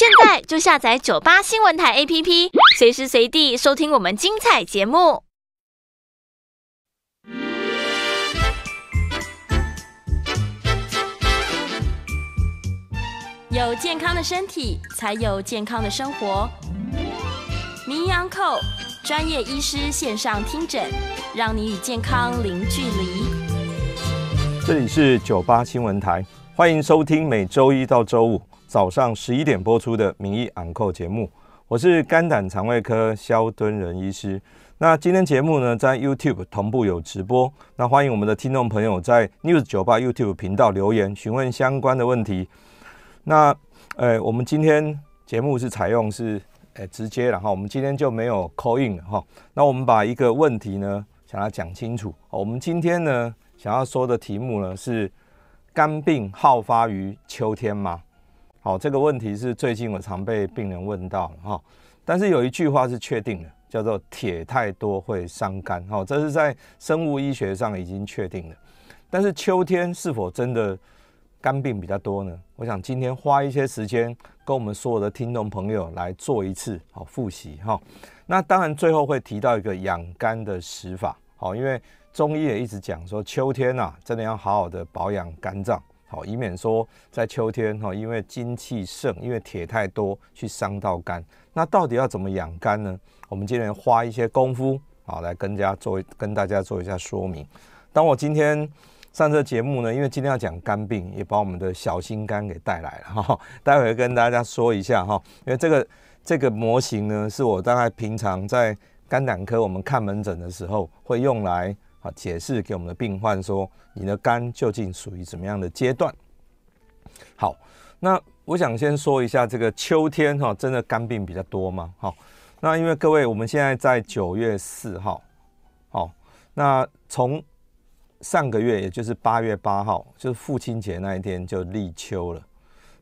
现在就下载九八新闻台 APP，随时随地收听我们精彩节目。有健康的身体，才有健康的生活。名扬扣专业医师线上听诊，让你与健康零距离。这里是九八新闻台，欢迎收听，每周一到周五。早上十一点播出的《名医暗扣》节目，我是肝胆肠胃科肖敦仁医师。那今天节目呢，在 YouTube 同步有直播，那欢迎我们的听众朋友在 News 酒吧 YouTube 频道留言询问相关的问题。那，呃，我们今天节目是采用是，呃，直接，然后我们今天就没有 call in 了哈。那我们把一个问题呢，想要讲清楚。我们今天呢，想要说的题目呢，是肝病好发于秋天吗？好，这个问题是最近我常被病人问到了哈，但是有一句话是确定的，叫做铁太多会伤肝，哈，这是在生物医学上已经确定的。但是秋天是否真的肝病比较多呢？我想今天花一些时间，跟我们所有的听众朋友来做一次好复习哈。那当然最后会提到一个养肝的食法，好，因为中医也一直讲说秋天啊，真的要好好的保养肝脏。好，以免说在秋天哈，因为精气盛，因为铁太多去伤到肝。那到底要怎么养肝呢？我们今天花一些功夫好来跟家做跟大家做一下说明。当我今天上这节目呢，因为今天要讲肝病，也把我们的小心肝给带来了哈。待会跟大家说一下哈，因为这个这个模型呢，是我大概平常在肝胆科我们看门诊的时候会用来。好，解释给我们的病患说，你的肝究竟属于怎么样的阶段？好，那我想先说一下这个秋天哈，真的肝病比较多吗？好，那因为各位我们现在在九月四号，好，那从上个月也就是八月八号，就是父亲节那一天就立秋了。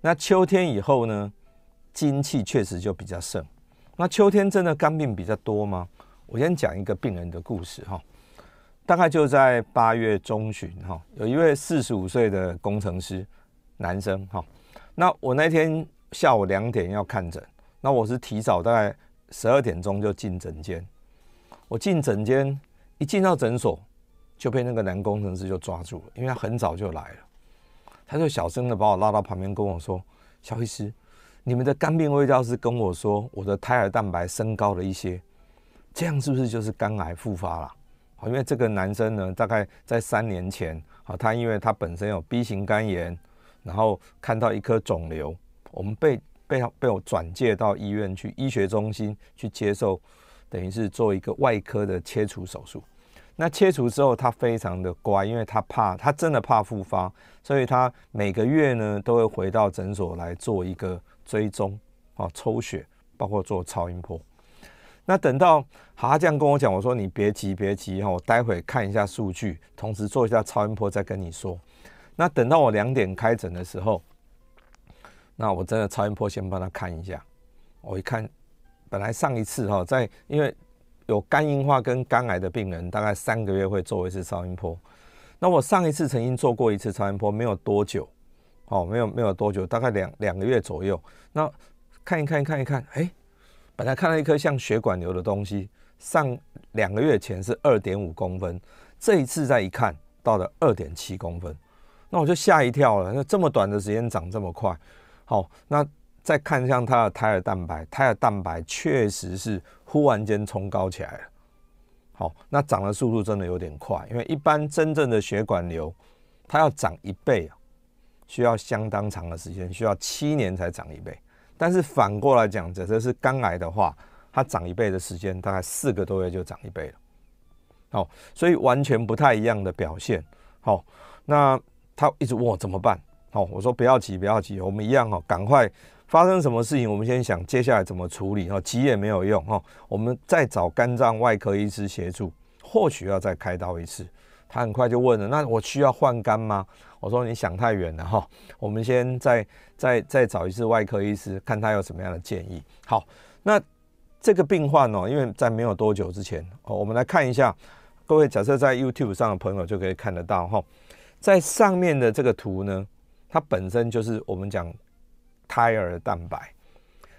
那秋天以后呢，精气确实就比较盛。那秋天真的肝病比较多吗？我先讲一个病人的故事哈。大概就在八月中旬哈，有一位四十五岁的工程师，男生哈。那我那天下午两点要看诊，那我是提早大概十二点钟就进诊间。我进诊间一进到诊所，就被那个男工程师就抓住，了，因为他很早就来了。他就小声的把我拉到旁边跟我说：“小医师，你们的肝病胃教师跟我说我的胎儿蛋白升高了一些，这样是不是就是肝癌复发了？”好，因为这个男生呢，大概在三年前，好，他因为他本身有 B 型肝炎，然后看到一颗肿瘤，我们被被被我转介到医院去医学中心去接受，等于是做一个外科的切除手术。那切除之后，他非常的乖，因为他怕，他真的怕复发，所以他每个月呢都会回到诊所来做一个追踪，哦，抽血，包括做超音波。那等到哈这样跟我讲，我说你别急别急哈，我待会看一下数据，同时做一下超音波再跟你说。那等到我两点开诊的时候，那我真的超音波先帮他看一下。我一看，本来上一次哈在因为有肝硬化跟肝癌的病人，大概三个月会做一次超音波。那我上一次曾经做过一次超音波，没有多久，哦，没有没有多久，大概两两个月左右。那看一看看一看，哎。本来看到一颗像血管瘤的东西，上两个月前是二点五公分，这一次再一看，到了二点七公分，那我就吓一跳了。那这么短的时间长这么快，好，那再看像它的胎儿蛋白，胎儿蛋白确实是忽然间冲高起来了。好，那长的速度真的有点快，因为一般真正的血管瘤，它要长一倍啊，需要相当长的时间，需要七年才长一倍。但是反过来讲，这这是肝癌的话，它长一倍的时间大概四个多月就长一倍了。好，所以完全不太一样的表现。好，那他一直问我怎么办？好，我说不要急，不要急，我们一样哦，赶快发生什么事情，我们先想接下来怎么处理。哈，急也没有用哈，我们再找肝脏外科医师协助，或许要再开刀一次。他很快就问了，那我需要换肝吗？我说你想太远了哈，我们先再再再找一次外科医师，看他有什么样的建议。好，那这个病患呢，因为在没有多久之前，哦，我们来看一下，各位假设在 YouTube 上的朋友就可以看得到哈，在上面的这个图呢，它本身就是我们讲胎儿蛋白，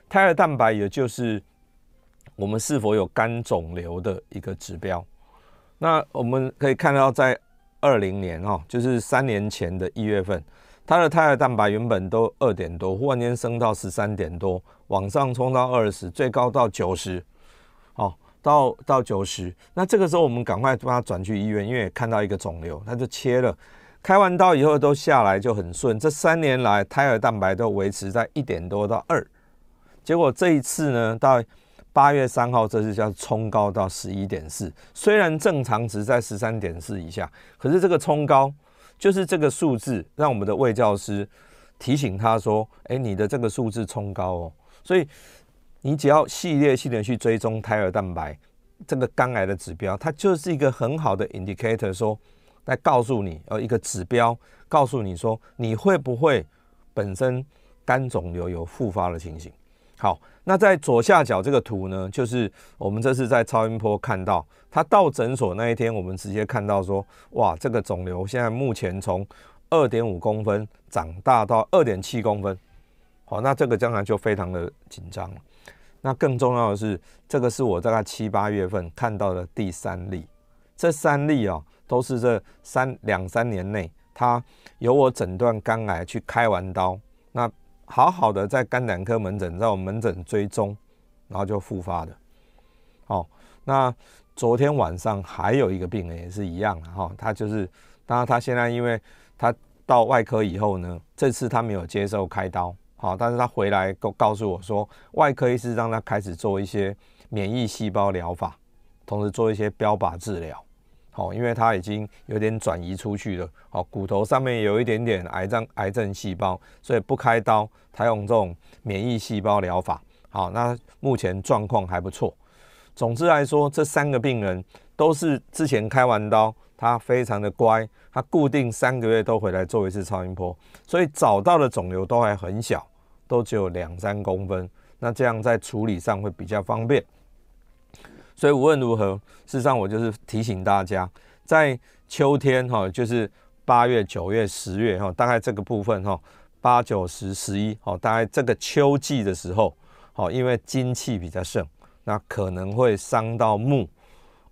胎儿蛋白也就是我们是否有肝肿瘤的一个指标。那我们可以看到，在二零年哦，就是三年前的一月份，他的胎儿蛋白原本都二点多，忽然间升到十三点多，往上冲到二十，最高到九十，好，到到九十。那这个时候我们赶快把它转去医院，因为也看到一个肿瘤，他就切了。开完刀以后都下来就很顺。这三年来胎儿蛋白都维持在一点多到二，结果这一次呢，到。八月三号，这是叫冲高到十一点四，虽然正常值在十三点四以下，可是这个冲高就是这个数字让我们的魏教师提醒他说：“哎，你的这个数字冲高哦。”所以你只要系列系列去追踪胎儿蛋白这个肝癌的指标，它就是一个很好的 indicator，说来告诉你呃一个指标告诉你说你会不会本身肝肿瘤有复发的情形。好，那在左下角这个图呢，就是我们这次在超音波看到他到诊所那一天，我们直接看到说，哇，这个肿瘤现在目前从二点五公分长大到二点七公分，好，那这个将来就非常的紧张了。那更重要的是，这个是我大概七八月份看到的第三例，这三例啊，都是这三两三年内他由我诊断肝癌去开完刀，那。好好的在肝胆科门诊，在我们门诊追踪，然后就复发的。哦，那昨天晚上还有一个病人也是一样的哈，他就是，当然他现在因为他到外科以后呢，这次他没有接受开刀，好，但是他回来告告诉我说，外科医师让他开始做一些免疫细胞疗法，同时做一些标靶治疗。好，因为他已经有点转移出去了。好，骨头上面有一点点癌症癌症细胞，所以不开刀，采用这种免疫细胞疗法。好，那目前状况还不错。总之来说，这三个病人都是之前开完刀，他非常的乖，他固定三个月都回来做一次超音波，所以找到的肿瘤都还很小，都只有两三公分。那这样在处理上会比较方便。所以无论如何，事实上我就是提醒大家，在秋天哈，就是八月、九月、十月哈，大概这个部分哈，八、九、十、十一，好，大概这个秋季的时候，好，因为金气比较盛，那可能会伤到木，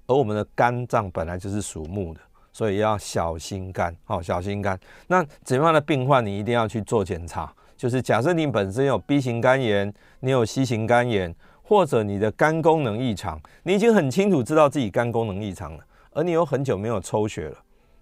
而我们的肝脏本来就是属木的，所以要小心肝，好，小心肝。那怎样的病患你一定要去做检查？就是假设你本身有 B 型肝炎，你有 C 型肝炎。或者你的肝功能异常，你已经很清楚知道自己肝功能异常了，而你有很久没有抽血了，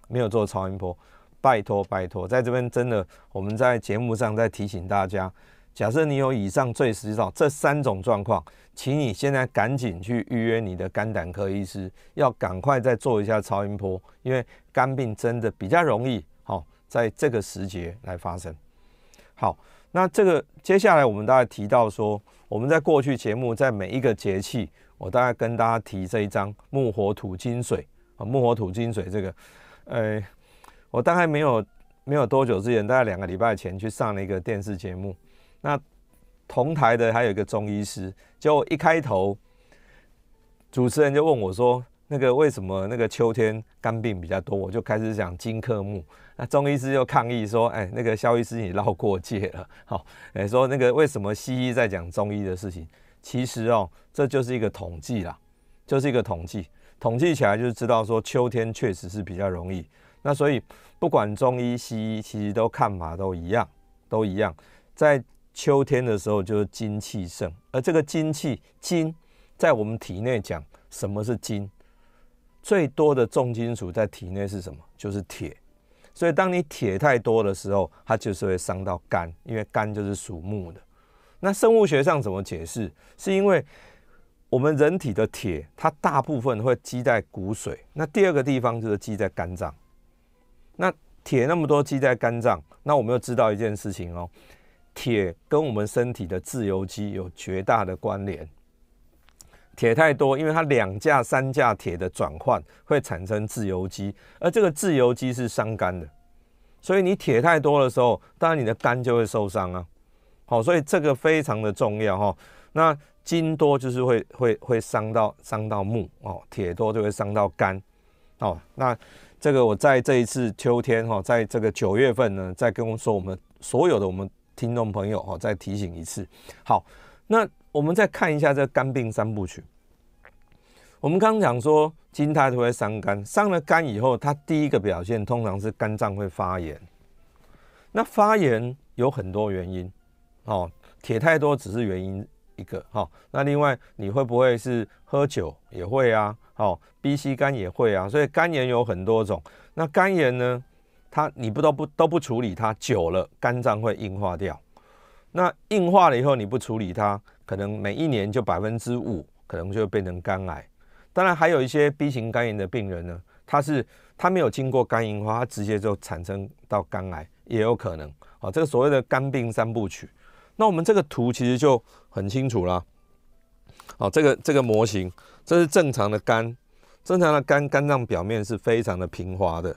没有做超音波，拜托拜托，在这边真的，我们在节目上再提醒大家，假设你有以上最实际上这三种状况，请你现在赶紧去预约你的肝胆科医师，要赶快再做一下超音波，因为肝病真的比较容易好在这个时节来发生。好，那这个接下来我们大概提到说。我们在过去节目，在每一个节气，我大概跟大家提这一张木火土金水啊，木火土金水这个，呃，我大概没有没有多久之前，大概两个礼拜前去上了一个电视节目，那同台的还有一个中医师，就一开头，主持人就问我说。那个为什么那个秋天肝病比较多？我就开始讲金克木。那中医师又抗议说：“哎，那个肖医师你绕过界了，好，哎说那个为什么西医在讲中医的事情？其实哦，这就是一个统计啦，就是一个统计，统计起来就是知道说秋天确实是比较容易。那所以不管中医西医，其实都看法都一样，都一样。在秋天的时候就是金气盛，而这个金气，金在我们体内讲什么是金？最多的重金属在体内是什么？就是铁。所以，当你铁太多的时候，它就是会伤到肝，因为肝就是属木的。那生物学上怎么解释？是因为我们人体的铁，它大部分会积在骨髓，那第二个地方就是积在肝脏。那铁那么多积在肝脏，那我们又知道一件事情哦，铁跟我们身体的自由基有绝大的关联。铁太多，因为它两架三架铁的转换会产生自由基，而这个自由基是伤肝的，所以你铁太多的时候，当然你的肝就会受伤啊。好，所以这个非常的重要哈。那金多就是会会会伤到伤到木哦，铁多就会伤到肝哦。那这个我在这一次秋天哈，在这个九月份呢，再跟我说我们所有的我们听众朋友哦，再提醒一次。好，那。我们再看一下这肝病三部曲。我们刚讲说，金太会伤肝，伤了肝以后，它第一个表现通常是肝脏会发炎。那发炎有很多原因，哦，铁太多只是原因一个，哈。那另外你会不会是喝酒也会啊？哦，B C 肝也会啊。所以肝炎有很多种。那肝炎呢，它你不都不都不处理它，久了肝脏会硬化掉。那硬化了以后，你不处理它。可能每一年就百分之五，可能就会变成肝癌。当然，还有一些 B 型肝炎的病人呢，他是他没有经过肝硬化，他直接就产生到肝癌也有可能。好，这个所谓的肝病三部曲，那我们这个图其实就很清楚了。好，这个这个模型，这是正常的肝，正常的肝肝脏表面是非常的平滑的。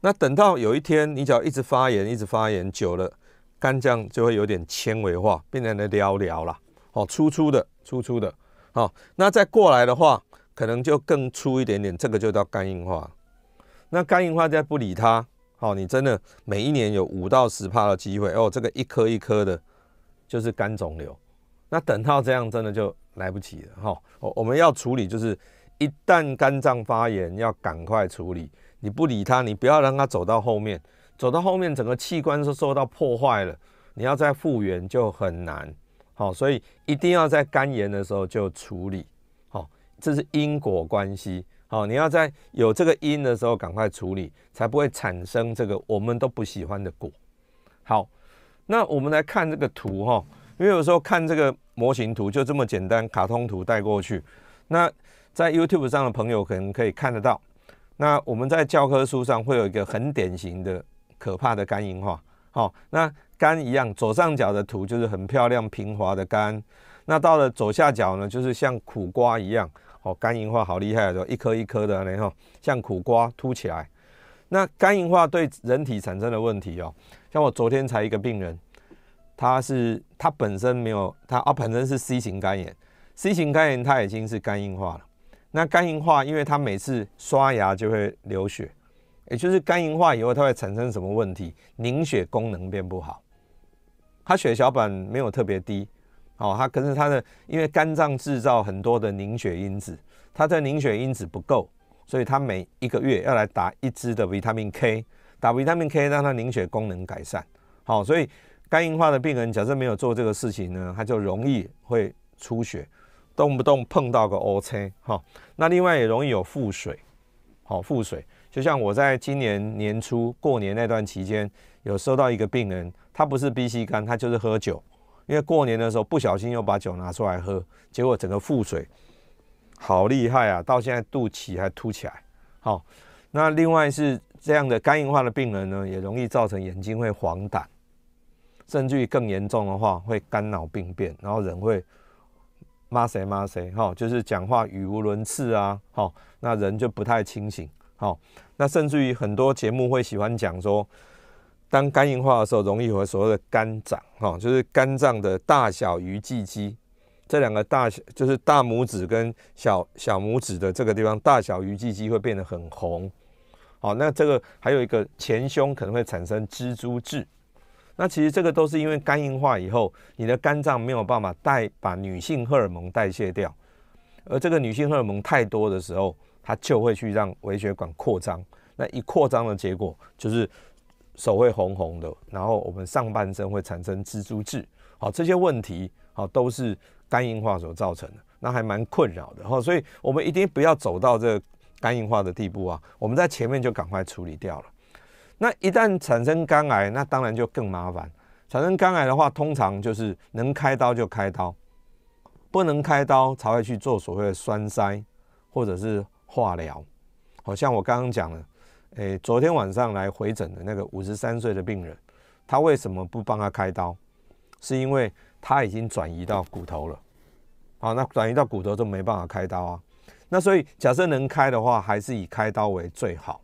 那等到有一天你只要一直发炎，一直发炎久了，肝脏就会有点纤维化，变成了寥寥了。哦，粗粗的，粗粗的，好，那再过来的话，可能就更粗一点点，这个就叫肝硬化。那肝硬化再不理它，好，你真的每一年有五到十帕的机会哦。这个一颗一颗的，就是肝肿瘤。那等到这样，真的就来不及了哈。我我们要处理，就是一旦肝脏发炎，要赶快处理。你不理它，你不要让它走到后面，走到后面整个器官都受到破坏了，你要再复原就很难。好，所以一定要在肝炎的时候就处理。好，这是因果关系。好，你要在有这个因的时候赶快处理，才不会产生这个我们都不喜欢的果。好，那我们来看这个图哈，因为有时候看这个模型图就这么简单，卡通图带过去。那在 YouTube 上的朋友可能可以看得到。那我们在教科书上会有一个很典型的可怕的肝硬化。好，那。肝一样，左上角的图就是很漂亮平滑的肝，那到了左下角呢，就是像苦瓜一样哦。肝硬化好厉害的，一颗一颗的然后像苦瓜凸起来。那肝硬化对人体产生的问题哦，像我昨天才一个病人，他是他本身没有他啊，本身是 C 型肝炎，C 型肝炎他已经是肝硬化了。那肝硬化，因为他每次刷牙就会流血，也就是肝硬化以后它会产生什么问题？凝血功能变不好。他血小板没有特别低，哦，他可是他的因为肝脏制造很多的凝血因子，他的凝血因子不够，所以他每一个月要来打一支的维他命 K，打维他命 K 让他凝血功能改善，好，所以肝硬化的病人假设没有做这个事情呢，他就容易会出血，动不动碰到个 O 车哈，那另外也容易有腹水，好腹水，就像我在今年年初过年那段期间有收到一个病人。他不是 B C 肝，他就是喝酒，因为过年的时候不小心又把酒拿出来喝，结果整个腹水好厉害啊，到现在肚脐还凸起来。好，那另外是这样的肝硬化的病人呢，也容易造成眼睛会黄疸，甚至于更严重的话会肝脑病变，然后人会骂谁骂谁哈，就是讲话语无伦次啊，好，那人就不太清醒。好，那甚至于很多节目会喜欢讲说。当肝硬化的时候，容易和所谓的肝掌，哈，就是肝脏的大小鱼际肌，这两个大小，就是大拇指跟小小拇指的这个地方，大小鱼际肌会变得很红，好，那这个还有一个前胸可能会产生蜘蛛痣，那其实这个都是因为肝硬化以后，你的肝脏没有办法代把女性荷尔蒙代谢掉，而这个女性荷尔蒙太多的时候，它就会去让微血管扩张，那一扩张的结果就是。手会红红的，然后我们上半身会产生蜘蛛痣，好这些问题好都是肝硬化所造成的，那还蛮困扰的哈，所以我们一定不要走到这肝硬化的地步啊，我们在前面就赶快处理掉了。那一旦产生肝癌，那当然就更麻烦。产生肝癌的话，通常就是能开刀就开刀，不能开刀才会去做所谓的栓塞或者是化疗。好像我刚刚讲了。诶，昨天晚上来回诊的那个五十三岁的病人，他为什么不帮他开刀？是因为他已经转移到骨头了。好，那转移到骨头就没办法开刀啊。那所以假设能开的话，还是以开刀为最好。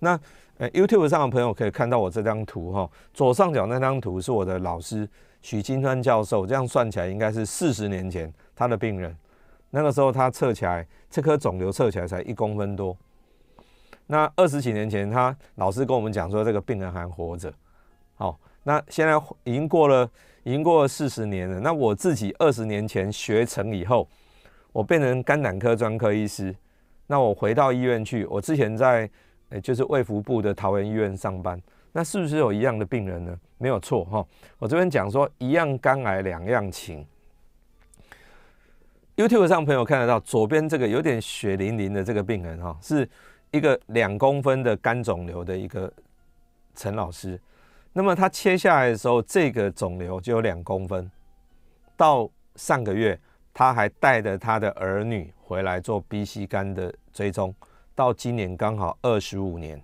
那 YouTube 上的朋友可以看到我这张图哈，左上角那张图是我的老师许金川教授，这样算起来应该是四十年前他的病人，那个时候他测起来这颗肿瘤测起来才一公分多。那二十几年前，他老是跟我们讲说这个病人还活着。好，那现在已经过了，已经过了四十年了。那我自己二十年前学成以后，我变成肝胆科专科医师。那我回到医院去，我之前在就是卫福部的桃园医院上班。那是不是有一样的病人呢？没有错哈。我这边讲说一样肝癌两样情。YouTube 上朋友看得到左边这个有点血淋淋的这个病人哈是。一个两公分的肝肿瘤的一个陈老师，那么他切下来的时候，这个肿瘤就有两公分。到上个月，他还带着他的儿女回来做 B C 肝的追踪，到今年刚好二十五年。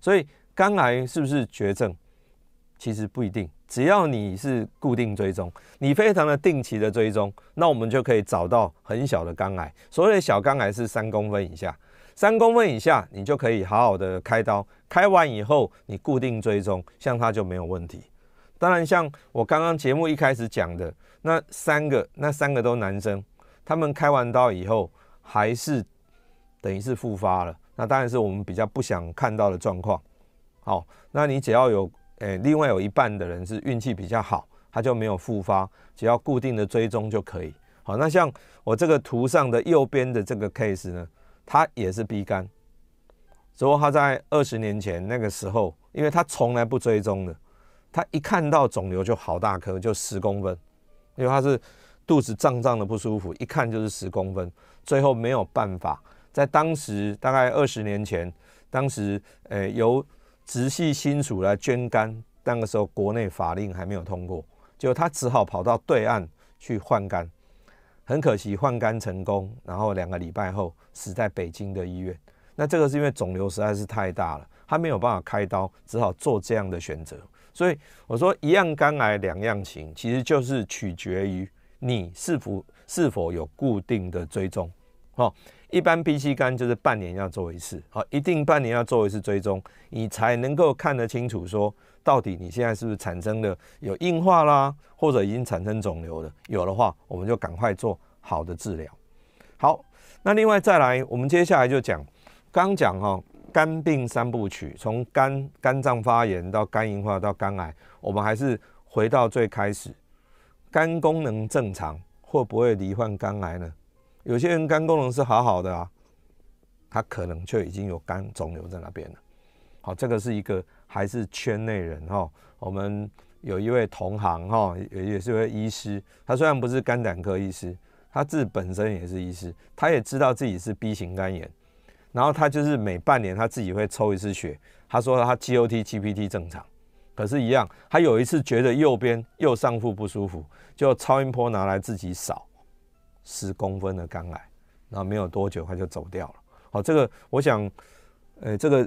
所以肝癌是不是绝症？其实不一定，只要你是固定追踪，你非常的定期的追踪，那我们就可以找到很小的肝癌。所谓的小肝癌是三公分以下。三公分以下，你就可以好好的开刀，开完以后你固定追踪，像他就没有问题。当然，像我刚刚节目一开始讲的那三个，那三个都男生，他们开完刀以后还是等于是复发了。那当然是我们比较不想看到的状况。好，那你只要有诶，另外有一半的人是运气比较好，他就没有复发，只要固定的追踪就可以。好，那像我这个图上的右边的这个 case 呢？他也是 B 肝，只不过他在二十年前那个时候，因为他从来不追踪的，他一看到肿瘤就好大颗，就十公分，因为他是肚子胀胀的不舒服，一看就是十公分，最后没有办法，在当时大概二十年前，当时呃由直系亲属来捐肝，那个时候国内法令还没有通过，就他只好跑到对岸去换肝。很可惜，换肝成功，然后两个礼拜后死在北京的医院。那这个是因为肿瘤实在是太大了，他没有办法开刀，只好做这样的选择。所以我说，一样肝癌两样情，其实就是取决于你是否是否有固定的追踪。哦，一般 B C 肝就是半年要做一次，哦，一定半年要做一次追踪，你才能够看得清楚说。到底你现在是不是产生了有硬化啦，或者已经产生肿瘤了？有的话，我们就赶快做好的治疗。好，那另外再来，我们接下来就讲，刚讲哈，肝病三部曲，从肝肝脏发炎到肝硬化到肝癌，我们还是回到最开始，肝功能正常会不会罹患肝癌呢？有些人肝功能是好好的啊，他可能就已经有肝肿瘤在那边了。好，这个是一个。还是圈内人哈，我们有一位同行哈，也也是一位医师，他虽然不是肝胆科医师，他自本身也是医师，他也知道自己是 B 型肝炎，然后他就是每半年他自己会抽一次血，他说他 GOT、GPT 正常，可是，一样，他有一次觉得右边右上腹不舒服，就超音波拿来自己扫，十公分的肝癌，然后没有多久他就走掉了。好，这个我想，诶，这个。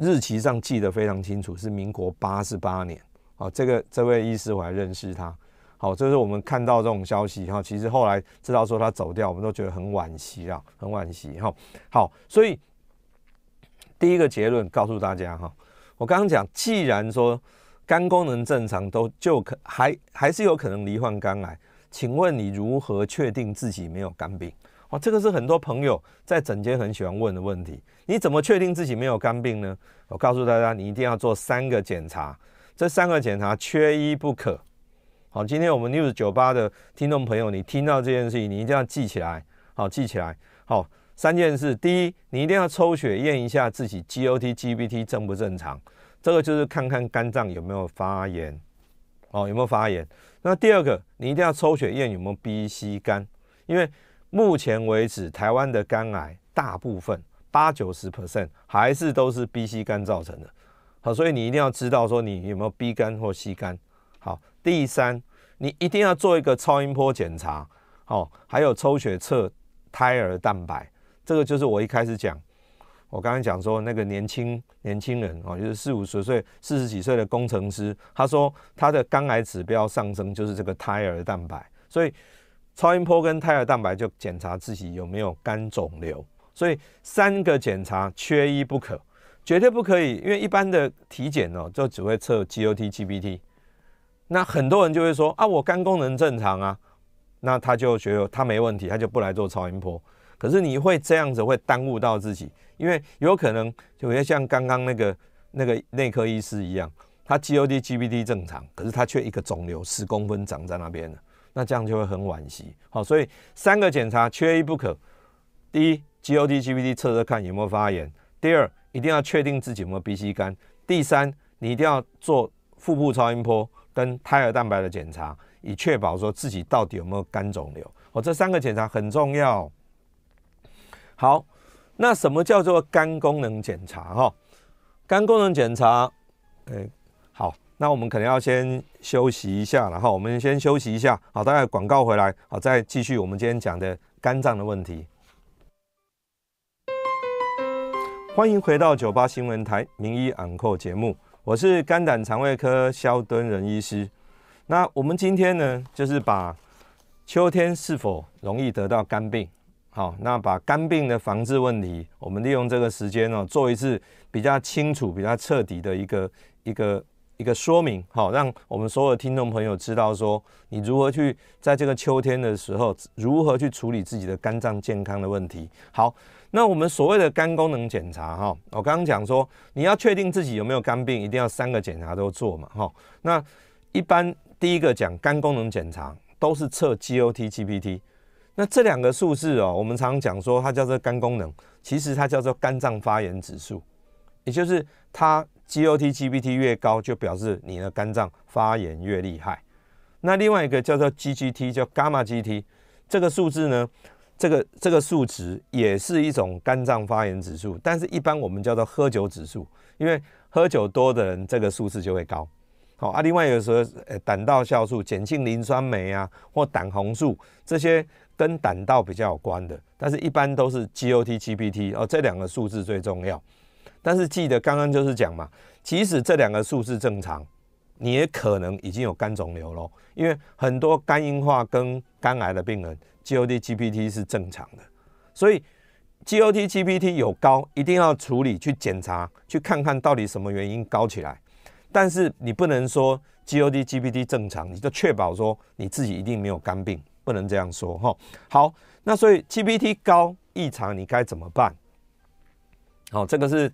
日期上记得非常清楚，是民国八十八年。好，这个这位医师我还认识他。好，这是我们看到这种消息哈，其实后来知道说他走掉，我们都觉得很惋惜啊，很惋惜哈。好，所以第一个结论告诉大家哈，我刚刚讲，既然说肝功能正常都就可还还是有可能罹患肝癌，请问你如何确定自己没有肝病？哦，这个是很多朋友在整间很喜欢问的问题。你怎么确定自己没有肝病呢？我告诉大家，你一定要做三个检查，这三个检查缺一不可。好，今天我们 news 九八的听众朋友，你听到这件事情，你一定要记起来，好，记起来。好，三件事，第一，你一定要抽血验一下自己 GOT、g b t 正不正常，这个就是看看肝脏有没有发炎，哦，有没有发炎。那第二个，你一定要抽血验有没有 B C 肝，因为目前为止，台湾的肝癌大部分八九十 percent 还是都是 B C 肝造成的，好，所以你一定要知道说你有没有 B 肝或 C 肝。好，第三，你一定要做一个超音波检查，好，还有抽血测胎儿蛋白，这个就是我一开始讲，我刚才讲说那个年轻年轻人哦，就是四五十岁、四十几岁的工程师，他说他的肝癌指标上升就是这个胎儿蛋白，所以。超音波跟胎儿蛋白就检查自己有没有肝肿瘤，所以三个检查缺一不可，绝对不可以。因为一般的体检哦，就只会测 GOT、GPT，那很多人就会说啊，我肝功能正常啊，那他就觉得他没问题，他就不来做超音波。可是你会这样子会耽误到自己，因为有可能就有像刚刚那个那个内科医师一样，他 GOT、GPT 正常，可是他却一个肿瘤十公分长在那边了。那这样就会很惋惜，好，所以三个检查缺一不可。第一，GOT、GPT 测测看有没有发炎；第二，一定要确定自己有没有 B C 肝；第三，你一定要做腹部超音波跟胎儿蛋白的检查，以确保说自己到底有没有肝肿瘤。哦，这三个检查很重要。好，那什么叫做肝功能检查？哈，肝功能检查，哎。那我们可能要先休息一下，然后我们先休息一下，好，大概广告回来，好，再继续我们今天讲的肝脏的问题。欢迎回到九八新闻台名医 u 扣节目，我是肝胆肠胃科肖敦仁医师。那我们今天呢，就是把秋天是否容易得到肝病，好，那把肝病的防治问题，我们利用这个时间呢，做一次比较清楚、比较彻底的一个一个。一个说明，好，让我们所有听众朋友知道说，你如何去在这个秋天的时候，如何去处理自己的肝脏健康的问题。好，那我们所谓的肝功能检查，哈，我刚刚讲说，你要确定自己有没有肝病，一定要三个检查都做嘛，哈。那一般第一个讲肝功能检查，都是测 GOT、GPT。那这两个数字哦，我们常讲说它叫做肝功能，其实它叫做肝脏发炎指数，也就是它。GOT、g b t 越高，就表示你的肝脏发炎越厉害。那另外一个叫做 GGT，叫伽马 GGT，这个数字呢，这个这个数值也是一种肝脏发炎指数，但是一般我们叫做喝酒指数，因为喝酒多的人，这个数字就会高。好啊，另外有时候呃胆道酵素、碱性磷酸酶啊，或胆红素这些跟胆道比较有关的，但是一般都是 GOT、g b t 哦，这两个数字最重要。但是记得刚刚就是讲嘛，即使这两个数字正常，你也可能已经有肝肿瘤喽。因为很多肝硬化跟肝癌的病人，GOT、GPT 是正常的，所以 GOT、GPT 有高，一定要处理去检查，去看看到底什么原因高起来。但是你不能说 GOT、GPT 正常，你就确保说你自己一定没有肝病，不能这样说哈。好，那所以 GPT 高异常，你该怎么办？好，这个是。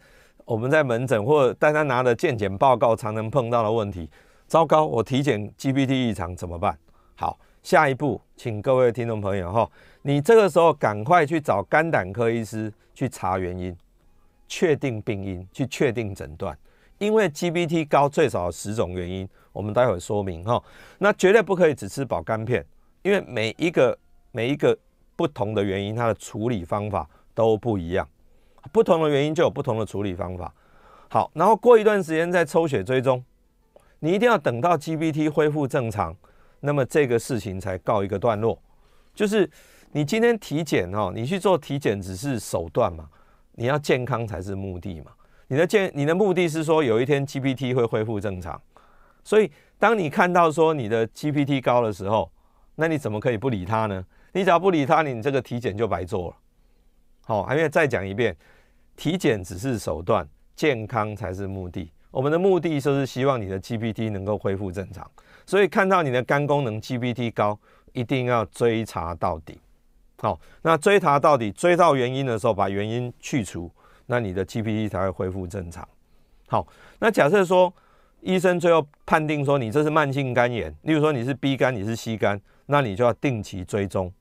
我们在门诊或大家他拿的健检报告，常能碰到的问题：糟糕，我体检 GPT 异常怎么办？好，下一步，请各位听众朋友哈，你这个时候赶快去找肝胆科医师去查原因，确定病因，去确定诊断。因为 GPT 高最少十种原因，我们待会说明哈。那绝对不可以只吃保肝片，因为每一个每一个不同的原因，它的处理方法都不一样。不同的原因就有不同的处理方法。好，然后过一段时间再抽血追踪，你一定要等到 GPT 恢复正常，那么这个事情才告一个段落。就是你今天体检哦，你去做体检只是手段嘛，你要健康才是目的嘛。你的健，你的目的是说有一天 GPT 会恢复正常。所以当你看到说你的 GPT 高的时候，那你怎么可以不理他呢？你只要不理他，你这个体检就白做了。好，还要再讲一遍，体检只是手段，健康才是目的。我们的目的就是希望你的 GPT 能够恢复正常。所以看到你的肝功能 GPT 高，一定要追查到底。好，那追查到底，追到原因的时候，把原因去除，那你的 GPT 才会恢复正常。好，那假设说医生最后判定说你这是慢性肝炎，例如说你是 B 肝，你是 C 肝，那你就要定期追踪，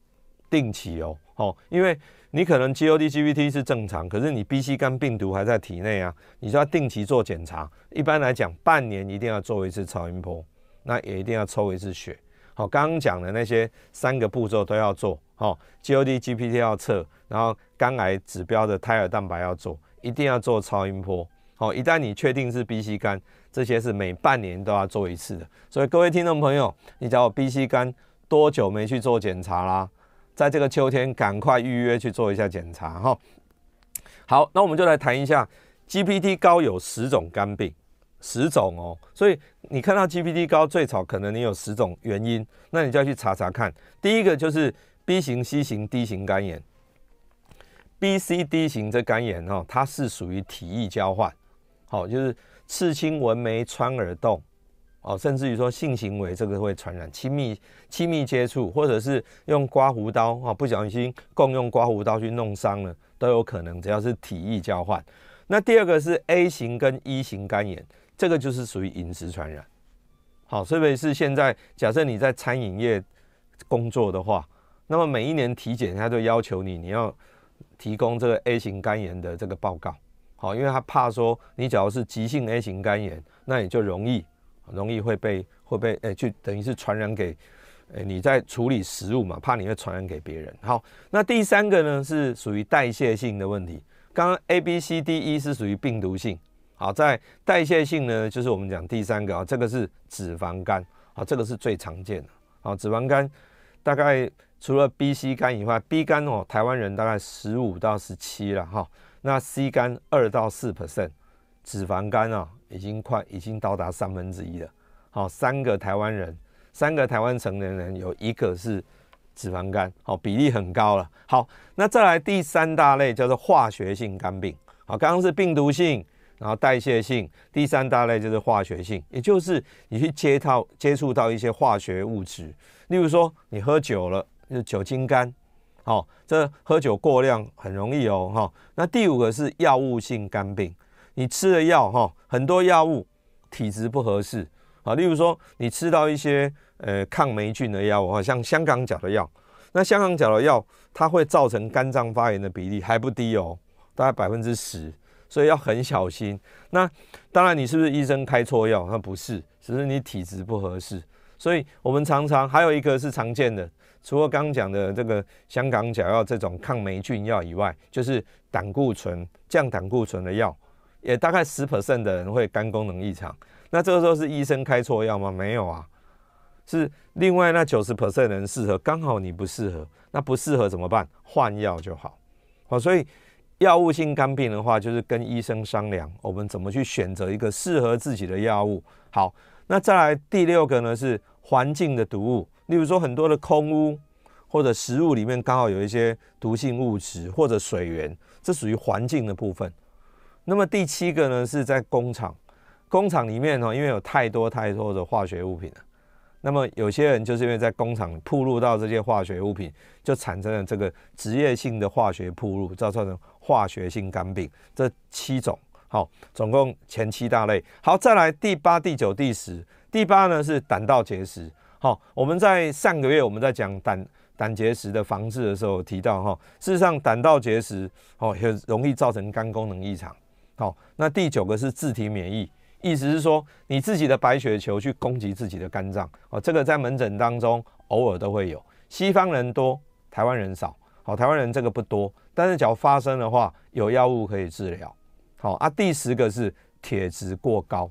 定期哦。哦，因为你可能 G O D G P T 是正常，可是你 B C 肝病毒还在体内啊，你就要定期做检查。一般来讲，半年一定要做一次超音波，那也一定要抽一次血。好，刚刚讲的那些三个步骤都要做。好，G O D G P T 要测，然后肝癌指标的胎儿蛋白要做，一定要做超音波。好，一旦你确定是 B C 肝，这些是每半年都要做一次的。所以各位听众朋友，你知道 B C 肝多久没去做检查啦？在这个秋天，赶快预约去做一下检查哈。好，那我们就来谈一下 GPT 高有十种肝病，十种哦。所以你看到 GPT 高，最早可能你有十种原因，那你就要去查查看。第一个就是 B 型、C 型、D 型肝炎，B、C、D 型这肝炎哦，它是属于体液交换，好，就是刺青纹眉穿耳洞。哦，甚至于说性行为这个会传染，亲密亲密接触，或者是用刮胡刀啊，不小心共用刮胡刀去弄伤了，都有可能。只要是体液交换，那第二个是 A 型跟 E 型肝炎，这个就是属于饮食传染。好，特别是现在，假设你在餐饮业工作的话，那么每一年体检，他就要求你你要提供这个 A 型肝炎的这个报告。好，因为他怕说你只要是急性 A 型肝炎，那你就容易。容易会被会被诶，去等于是传染给诶，你在处理食物嘛，怕你会传染给别人。好，那第三个呢是属于代谢性的问题。刚刚 A、B、C、D、E 是属于病毒性。好，在代谢性呢，就是我们讲第三个啊，这个是脂肪肝。好，这个是最常见的。好，脂肪肝大概除了 B、C 肝以外，B 肝哦，台湾人大概十五到十七了。哈，那 C 肝二到四 percent，脂肪肝啊。已经快已经到达三分之一了。好，三个台湾人，三个台湾成年人有一个是脂肪肝，好，比例很高了。好，那再来第三大类叫做化学性肝病。好，刚刚是病毒性，然后代谢性，第三大类就是化学性，也就是你去接套接触到一些化学物质，例如说你喝酒了，就酒精肝。好，这喝酒过量很容易哦。哈，那第五个是药物性肝病。你吃的药哈，很多药物体质不合适啊。例如说，你吃到一些呃抗霉菌的药，物，像香港脚的药。那香港脚的药，它会造成肝脏发炎的比例还不低哦，大概百分之十，所以要很小心。那当然，你是不是医生开错药？那不是，只是你体质不合适。所以我们常常还有一个是常见的，除了刚刚讲的这个香港脚药这种抗霉菌药以外，就是胆固醇降胆固醇的药。也大概十 percent 的人会肝功能异常，那这个时候是医生开错药吗？没有啊，是另外那九十 percent 人适合，刚好你不适合，那不适合怎么办？换药就好。好，所以药物性肝病的话，就是跟医生商量，我们怎么去选择一个适合自己的药物。好，那再来第六个呢，是环境的毒物，例如说很多的空污，或者食物里面刚好有一些毒性物质，或者水源，这属于环境的部分。那么第七个呢，是在工厂，工厂里面呢，因为有太多太多的化学物品了。那么有些人就是因为在工厂铺路到这些化学物品，就产生了这个职业性的化学铺路，造成化学性肝病。这七种，好，总共前七大类。好，再来第八、第九、第十。第八呢是胆道结石。好，我们在上个月我们在讲胆胆结石的防治的时候提到哈，事实上胆道结石哦很容易造成肝功能异常。好，那第九个是自体免疫，意思是说你自己的白血球去攻击自己的肝脏。哦，这个在门诊当中偶尔都会有，西方人多，台湾人少。好，台湾人这个不多，但是只要发生的话，有药物可以治疗。好啊，第十个是铁质过高。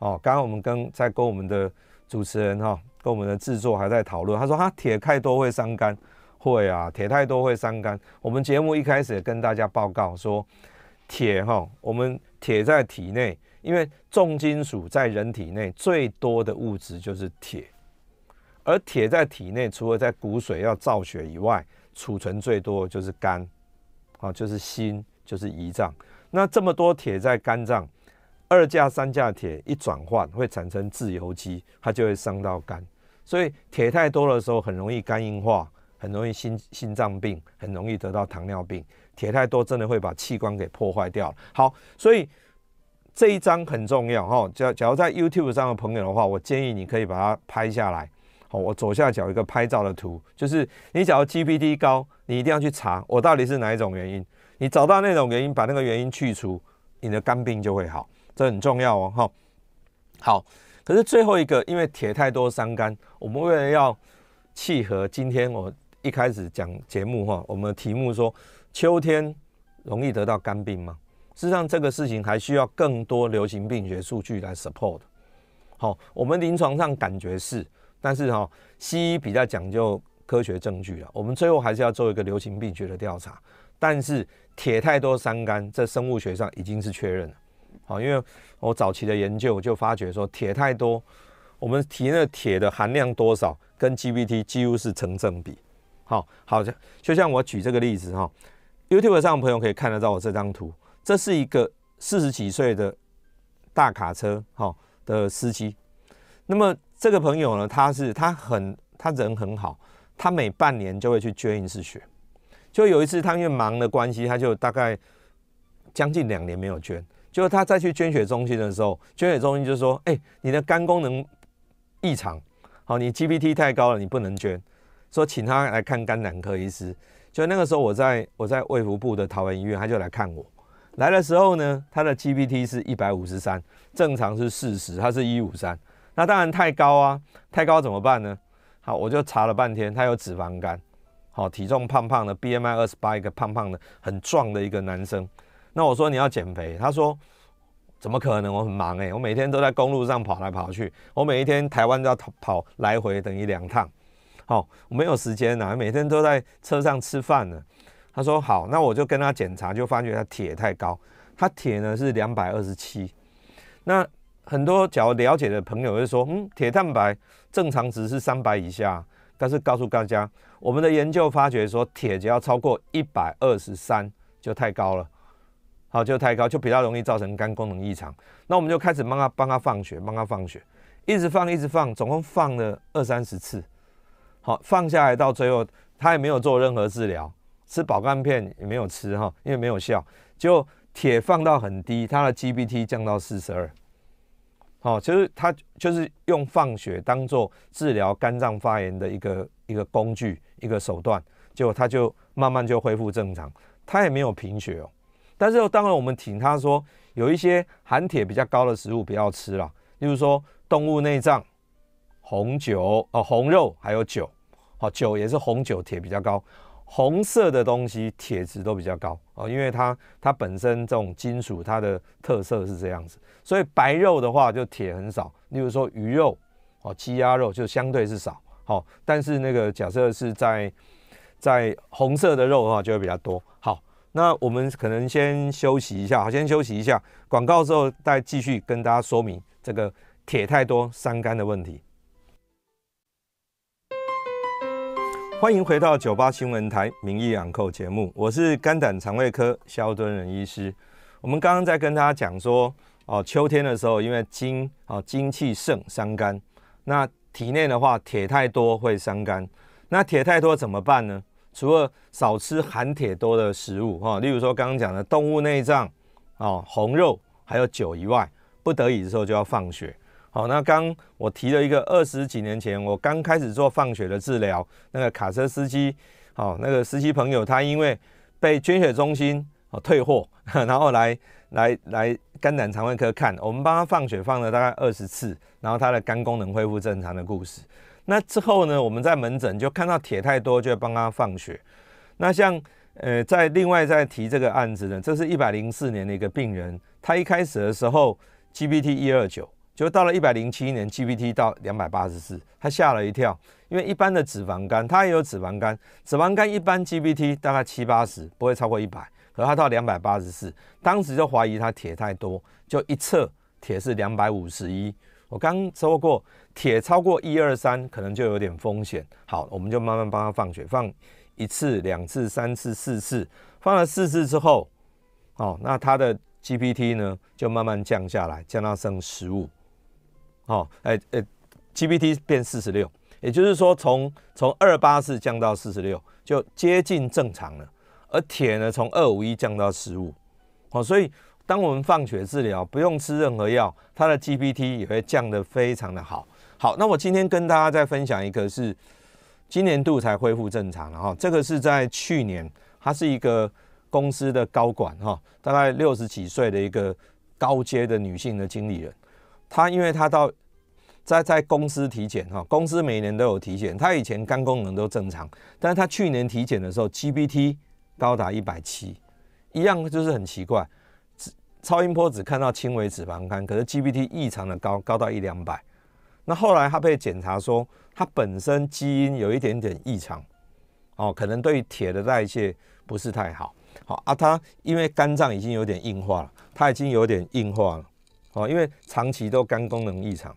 哦，刚刚我们跟在跟我们的主持人哈，跟我们的制作还在讨论，他说他铁太多会伤肝，会啊，铁太多会伤肝。我们节目一开始也跟大家报告说。铁哈，我们铁在体内，因为重金属在人体内最多的物质就是铁，而铁在体内，除了在骨髓要造血以外，储存最多就是肝，啊，就是心，就是胰脏。那这么多铁在肝脏，二价、三价铁一转换，会产生自由基，它就会伤到肝。所以铁太多的时候，很容易肝硬化，很容易心心脏病，很容易得到糖尿病。铁太多真的会把器官给破坏掉好，所以这一张很重要哈。假假如在 YouTube 上的朋友的话，我建议你可以把它拍下来。好，我左下角一个拍照的图，就是你假如 GPT 高，你一定要去查我到底是哪一种原因。你找到那种原因，把那个原因去除，你的肝病就会好。这很重要哦，哈。好，可是最后一个，因为铁太多伤肝。我们为了要契合今天我一开始讲节目哈，我们题目说。秋天容易得到肝病吗？事实上，这个事情还需要更多流行病学数据来 support。好，我们临床上感觉是，但是哈，西医比较讲究科学证据了。我们最后还是要做一个流行病学的调查。但是铁太多伤肝，在生物学上已经是确认了。好，因为我早期的研究就发觉说，铁太多，我们体内的铁的含量多少跟 GPT 几乎是成正比。好，好像就像我举这个例子哈。YouTube 上的朋友可以看得到我这张图，这是一个四十几岁的大卡车好，的司机。那么这个朋友呢，他是他很他人很好，他每半年就会去捐一次血。就有一次，他因为忙的关系，他就大概将近两年没有捐。就是他再去捐血中心的时候，捐血中心就说：“哎，你的肝功能异常，好，你 GPT 太高了，你不能捐。”说请他来看肝胆科医师。就那个时候，我在我在卫福部的桃园医院，他就来看我。来的时候呢，他的 GPT 是一百五十三，正常是四十，他是一五三，那当然太高啊！太高怎么办呢？好，我就查了半天，他有脂肪肝，好，体重胖胖的，BMI 二十八一个胖胖的，很壮的一个男生。那我说你要减肥，他说怎么可能？我很忙哎，我每天都在公路上跑来跑去，我每一天台湾都要跑来回，等于两趟。好，我没有时间啦，每天都在车上吃饭呢。他说好，那我就跟他检查，就发觉他铁太高，他铁呢是两百二十七。那很多较了解的朋友就说，嗯，铁蛋白正常值是三百以下。但是告诉大家，我们的研究发觉说，铁只要超过一百二十三就太高了，好就太高，就比较容易造成肝功能异常。那我们就开始帮他帮他放血，帮他放血，一直放一直放，总共放了二三十次。好，放下来到最后，他也没有做任何治疗，吃保肝片也没有吃哈，因为没有效。就铁放到很低，他的 g b t 降到四十二。好，就是他就是用放血当做治疗肝脏发炎的一个一个工具一个手段，结果他就慢慢就恢复正常，他也没有贫血哦。但是当然我们挺他说，有一些含铁比较高的食物不要吃了，例如说动物内脏。红酒哦，红肉还有酒，好酒也是红酒，铁比较高。红色的东西铁值都比较高哦，因为它它本身这种金属它的特色是这样子，所以白肉的话就铁很少。例如说鱼肉哦，鸡鸭肉就相对是少好，但是那个假设是在在红色的肉的话就会比较多。好，那我们可能先休息一下，好，先休息一下，广告之后再继续跟大家说明这个铁太多伤肝的问题。欢迎回到九八新闻台《民意养扣》节目，我是肝胆肠胃科肖敦仁医师。我们刚刚在跟大家讲说，哦，秋天的时候，因为精哦精气盛伤肝，那体内的话铁太多会伤肝，那铁太多怎么办呢？除了少吃含铁多的食物哈，例如说刚刚讲的动物内脏啊、红肉还有酒以外，不得已的时候就要放血。好，那刚我提了一个二十几年前我刚开始做放血的治疗，那个卡车司机，好，那个司机朋友他因为被捐血中心哦退货，然后来来来肝胆肠胃科看，我们帮他放血放了大概二十次，然后他的肝功能恢复正常的故事。那之后呢，我们在门诊就看到铁太多就帮他放血。那像呃在另外再提这个案子呢，这是一百零四年的一个病人，他一开始的时候 GPT 一二九。就到了一百零七年，GPT 到两百八十四，他吓了一跳，因为一般的脂肪肝，他也有脂肪肝，脂肪肝一般 GPT 大概七八十，不会超过一百，可他到两百八十四，当时就怀疑他铁太多，就一测铁是两百五十一，我刚说过铁超过一二三可能就有点风险，好，我们就慢慢帮他放血，放一次、两次、三次、四次，放了四次之后，哦，那他的 GPT 呢就慢慢降下来，降到剩十五。哦，哎哎，GPT 变四十六，也就是说从从二八四降到四十六，就接近正常了。而铁呢，从二五一降到十五。哦，所以当我们放血治疗，不用吃任何药，它的 GPT 也会降得非常的好。好，那我今天跟大家再分享一个是，今年度才恢复正常的哈。这个是在去年，它是一个公司的高管哈，大概六十几岁的一个高阶的女性的经理人。他因为他到在在公司体检哈，公司每年都有体检。他以前肝功能都正常，但是他去年体检的时候，GPT 高达一百七，一样就是很奇怪。超音波只看到轻微脂肪肝，可是 g b t 异常的高，高到一两百。那后来他被检查说，他本身基因有一点点异常，哦，可能对铁的代谢不是太好。好啊，他因为肝脏已经有点硬化了，他已经有点硬化了。哦，因为长期都肝功能异常。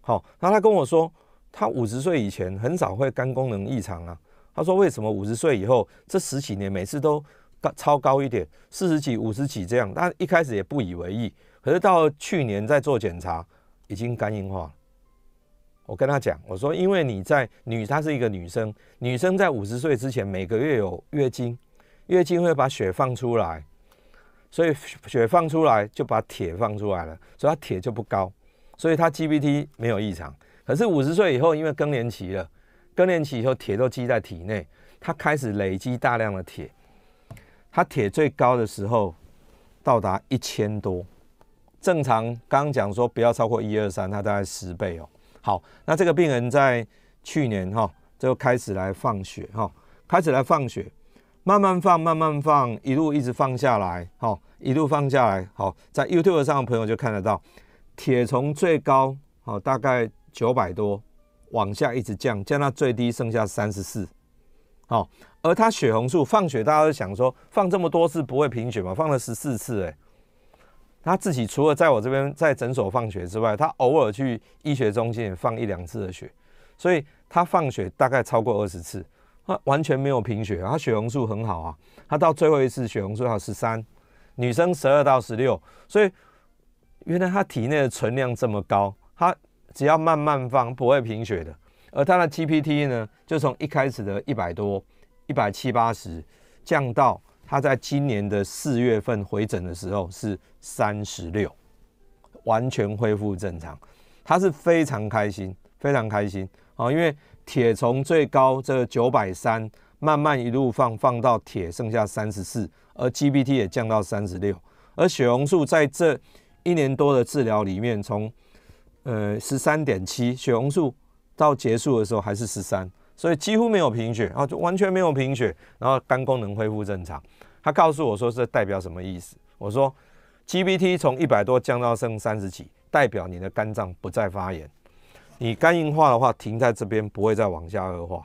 好，然后他跟我说，他五十岁以前很少会肝功能异常啊。他说为什么五十岁以后这十几年每次都高超高一点，四十几、五十几这样？他一开始也不以为意，可是到去年在做检查，已经肝硬化。我跟他讲，我说因为你在女，她是一个女生，女生在五十岁之前每个月有月经，月经会把血放出来。所以血放出来就把铁放出来了，所以它铁就不高，所以它 GPT 没有异常。可是五十岁以后，因为更年期了，更年期以后铁都积在体内，它开始累积大量的铁，它铁最高的时候到达一千多，正常刚刚讲说不要超过一二三，它大概十倍哦。好，那这个病人在去年哈就开始来放血哈，开始来放血。慢慢放，慢慢放，一路一直放下来，好，一路放下来，好，在 YouTube 上的朋友就看得到，铁从最高，好，大概九百多，往下一直降，降到最低剩下三十四，好，而他血红素放血，大家都想说，放这么多次不会贫血吗？放了十四次，哎，他自己除了在我这边在诊所放血之外，他偶尔去医学中心也放一两次的血，所以他放血大概超过二十次。他完全没有贫血，他血红素很好啊。他到最后一次血红素要十三，女生十二到十六，所以原来他体内的存量这么高，他只要慢慢放不会贫血的。而他的 GPT 呢，就从一开始的一百多、一百七八十降到他在今年的四月份回诊的时候是三十六，完全恢复正常。他是非常开心，非常开心啊，因为。铁从最高这九百三，慢慢一路放放到铁剩下三十四，而 GPT 也降到三十六，而血红素在这一年多的治疗里面，从呃十三点七血红素到结束的时候还是十三，所以几乎没有贫血啊，就完全没有贫血，然后肝功能恢复正常。他告诉我说，这代表什么意思？我说 GPT 从一百多降到剩三十几，代表你的肝脏不再发炎。你肝硬化的话停在这边不会再往下恶化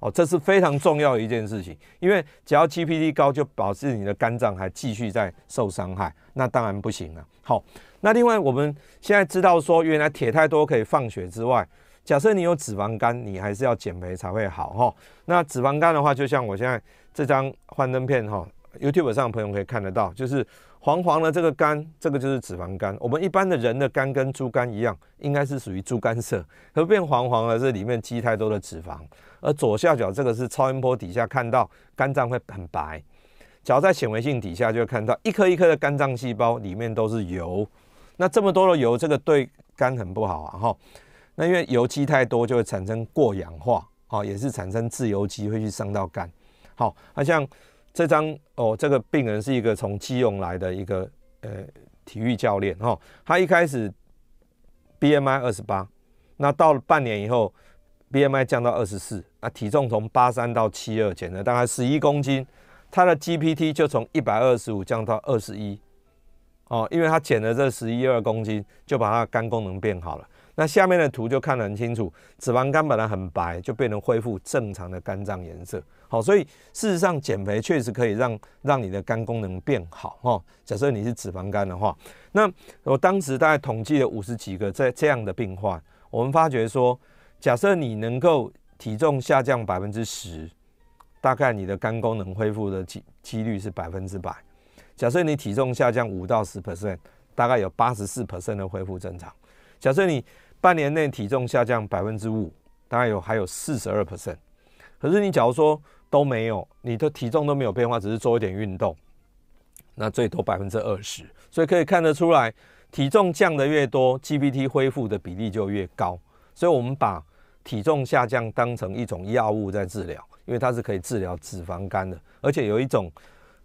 哦，这是非常重要的一件事情，因为只要 g p d 高就表示你的肝脏还继续在受伤害，那当然不行了。好，那另外我们现在知道说原来铁太多可以放血之外，假设你有脂肪肝，你还是要减肥才会好哈。那脂肪肝的话，就像我现在这张幻灯片哈，YouTube 上的朋友可以看得到，就是。黄黄的这个肝，这个就是脂肪肝。我们一般的人的肝跟猪肝一样，应该是属于猪肝色，可变黄黄了，这里面积太多的脂肪。而左下角这个是超音波底下看到肝脏会很白，只要在显微镜底下就会看到一颗一颗的肝脏细胞里面都是油。那这么多的油，这个对肝很不好啊！哈，那因为油积太多就会产生过氧化，哦，也是产生自由基会去伤到肝。好，那像。这张哦，这个病人是一个从基隆来的一个呃体育教练哈，他一开始 BMI 二十八，那到了半年以后 BMI 降到二十四，那体重从八三到七二减了大概十一公斤，他的 GPT 就从一百二十五降到二十一，哦，因为他减了这十一二公斤，就把他的肝功能变好了。那下面的图就看得很清楚，脂肪肝本来很白，就变成恢复正常的肝脏颜色。好，所以事实上减肥确实可以让让你的肝功能变好。哈，假设你是脂肪肝的话，那我当时大概统计了五十几个这这样的病患，我们发觉说，假设你能够体重下降百分之十，大概你的肝功能恢复的几几率是百分之百。假设你体重下降五到十 percent，大概有八十四 percent 的恢复正常。假设你半年内体重下降百分之五，大概有还有四十二 percent。可是你假如说都没有，你的体重都没有变化，只是做一点运动，那最多百分之二十。所以可以看得出来，体重降的越多，GPT 恢复的比例就越高。所以，我们把体重下降当成一种药物在治疗，因为它是可以治疗脂肪肝的，而且有一种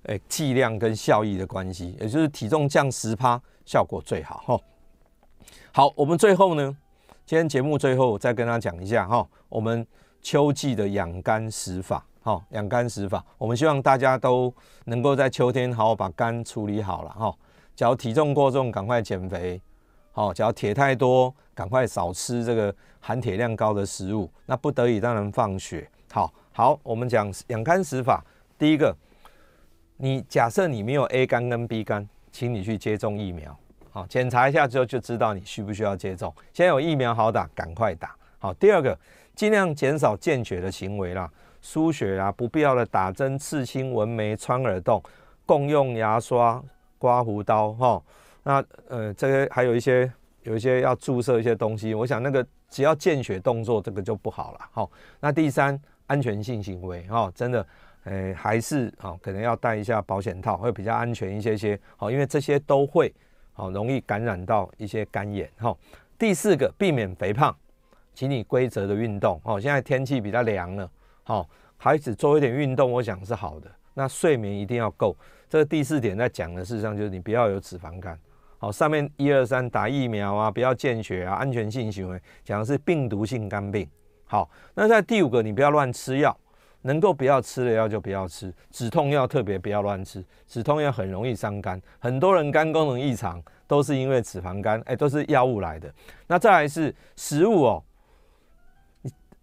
诶剂量跟效益的关系，也就是体重降十趴效果最好哈。好，我们最后呢？今天节目最后再跟他讲一下哈，我们秋季的养肝食法，哈，养肝食法，我们希望大家都能够在秋天好好把肝处理好了哈。只要体重过重，赶快减肥；好，只要铁太多，赶快少吃这个含铁量高的食物。那不得已，当然放血。好，好，我们讲养肝食法，第一个，你假设你没有 A 肝跟 B 肝，请你去接种疫苗。检查一下之后就知道你需不需要接种。现在有疫苗好打，赶快打。好，第二个，尽量减少见血的行为啦，输血啊，不必要的打针、刺青、纹眉、穿耳洞、共用牙刷、刮胡刀，哈。那呃，这些还有一些有一些要注射一些东西。我想那个只要见血动作，这个就不好了。哈。那第三，安全性行为，哈，真的，哎，还是，哦，可能要戴一下保险套会比较安全一些些。好，因为这些都会。好，容易感染到一些肝炎。哈，第四个，避免肥胖，请你规则的运动。哦，现在天气比较凉了，好，孩子做一点运动，我想是好的。那睡眠一定要够，这个第四点在讲的事实上就是你不要有脂肪肝。好，上面一二三打疫苗啊，不要见血啊，安全性行为，讲的是病毒性肝病。好，那在第五个，你不要乱吃药。能够不要吃的药就不要吃，止痛药特别不要乱吃，止痛药很容易伤肝。很多人肝功能异常都是因为脂肪肝，哎，都是药物来的。那再来是食物哦，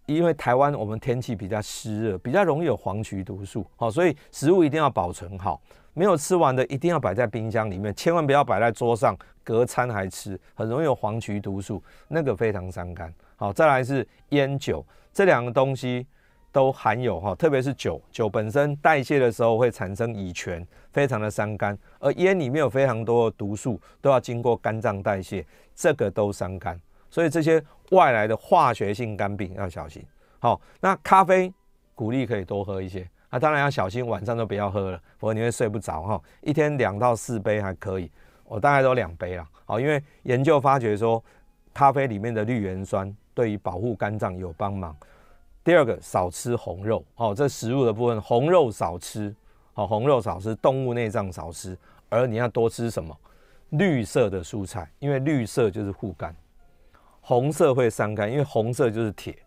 因为台湾我们天气比较湿热，比较容易有黄曲毒素，好，所以食物一定要保存好，没有吃完的一定要摆在冰箱里面，千万不要摆在桌上，隔餐还吃，很容易有黄曲毒素，那个非常伤肝。好，再来是烟酒这两个东西。都含有哈，特别是酒，酒本身代谢的时候会产生乙醛，非常的伤肝。而烟里面有非常多的毒素，都要经过肝脏代谢，这个都伤肝。所以这些外来的化学性肝病要小心。好，那咖啡鼓励可以多喝一些，那当然要小心晚上都不要喝了，否则你会睡不着哈。一天两到四杯还可以，我大概都两杯了。好，因为研究发觉说，咖啡里面的绿原酸对于保护肝脏有帮忙。第二个，少吃红肉，好，这食物的部分，红肉少吃，好，红肉少吃，动物内脏少吃，而你要多吃什么？绿色的蔬菜，因为绿色就是护肝，红色会伤肝，因为红色就是铁，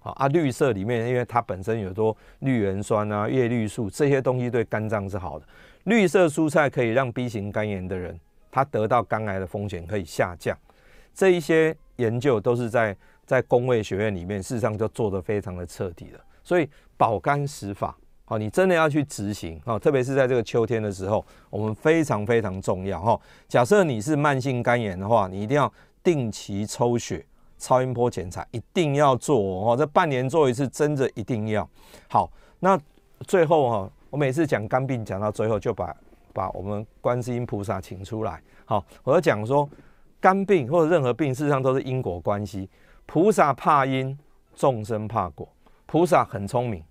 好啊，绿色里面，因为它本身有多绿原酸啊、叶绿素这些东西，对肝脏是好的。绿色蔬菜可以让 B 型肝炎的人他得到肝癌的风险可以下降，这一些研究都是在。在工位学院里面，事实上就做得非常的彻底了。所以保肝十法，好，你真的要去执行啊！特别是在这个秋天的时候，我们非常非常重要哈。假设你是慢性肝炎的话，你一定要定期抽血、超音波检查，一定要做哦。这半年做一次，真的一定要。好，那最后哈，我每次讲肝病讲到最后，就把把我们观世音菩萨请出来。好，我要讲说肝病或者任何病，事实上都是因果关系。菩萨怕因，众生怕果。菩萨很聪明，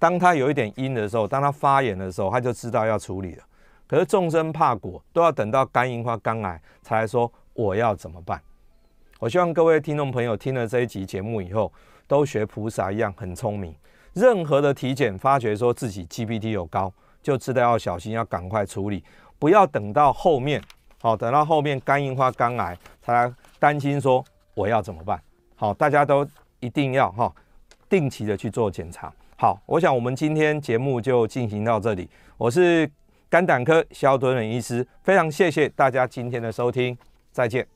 当他有一点因的时候，当他发言的时候，他就知道要处理了。可是众生怕果，都要等到肝硬化、肝癌才来说我要怎么办。我希望各位听众朋友听了这一集节目以后，都学菩萨一样很聪明。任何的体检发觉说自己 GPT 有高，就知道要小心，要赶快处理，不要等到后面。好，等到后面肝硬化、肝癌才担心说我要怎么办。好，大家都一定要哈，定期的去做检查。好，我想我们今天节目就进行到这里。我是肝胆科肖敦仁医师，非常谢谢大家今天的收听，再见。